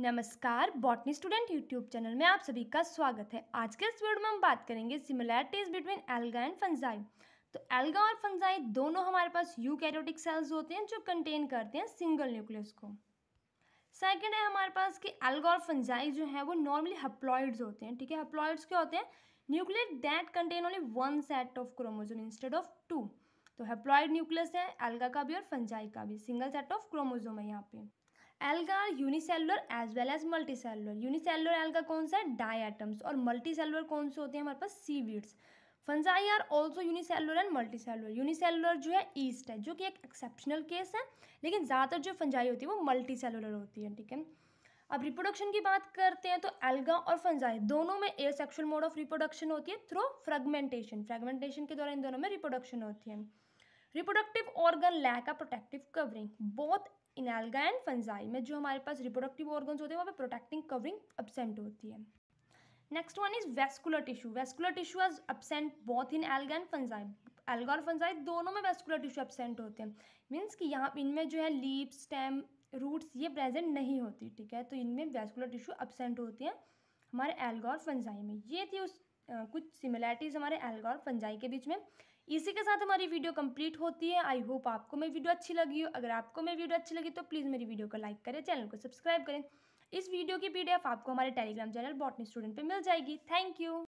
नमस्कार botany student YouTube channel में आप सभी का स्वागत है आज के इस वीडियो में हम बात करेंगे similarities between algae and fungi तो एल्गा और फंजाई दोनों हमारे पास यूकैरियोटिक सेल्स होते हैं जो कंटेन करते हैं सिंगल न्यूक्लियस को सेकंड है हमारे पास कि एल्गा और फंजाई जो है वो नॉर्मली हप्लॉइड्स होते हैं ठीक है हप्लॉइड्स क्या होते हैं nuclear that contain only one set of chromosome instead of two तो हेप्लॉयड न्यूक्लियस है एल्गा का भी और फंजाई का भी सिंगल सेट ऑफ क्रोमोजोम है यहाँ पे algae unicellular as well as multicellular unicellular algae कौन सा है एटम्स और मल्टीसेलुलर कौन से होते हैं हमारे पास seaweeds fungi are also unicellular and multicellular unicellular जो है ईस्ट है जो कि एक एक्सेप्शनल केस है लेकिन ज़्यादातर जो फंजाई होती है वो मल्टीसेलुलर होती है ठीक है अब रिप्रोडक्शन की बात करते हैं तो एल्गा और फंजाई दोनों में asexual mode of reproduction होती है थ्रू फ्रेगमेंटेशन फ्रेगमेंटेशन के द्वारा इन दोनों में रिप्रोडक्शन होती है reproductive organ lack a protective covering both in and fungi में जो हमारे पास रिप्रोडक्टिव ऑर्गन होते हैं वहाँ पर प्रोटेक्टिंग कवरिंग एबसेंट होती है next one is vascular tissue vascular tissue is absent both in algae and fungi algae और फंजाई दोनों में वेस्कुलर टिश्यू एबसेंट होते हैं मीन्स कि यहाँ इनमें जो है लीप स्टेम रूट्स ये प्रेजेंट नहीं होती ठीक है तो इनमें वेस्कुलर टिश्यू एबसेंट होती हैं हमारे एल्गा और फंजाई में ये थी उस कुछ सिमिलैरिटीज़ हमारे एल्गा और फंजाई के बीच में इसी के साथ हमारी वीडियो कंप्लीट होती है आई होप आपको मेरी वीडियो अच्छी लगी हो अगर आपको मेरी वीडियो अच्छी लगी तो प्लीज़ मेरी वीडियो को लाइक करें चैनल को सब्सक्राइब करें इस वीडियो की पीडीएफ आपको हमारे टेलीग्राम चैनल बॉटनी स्टूडेंट पर मिल जाएगी थैंक यू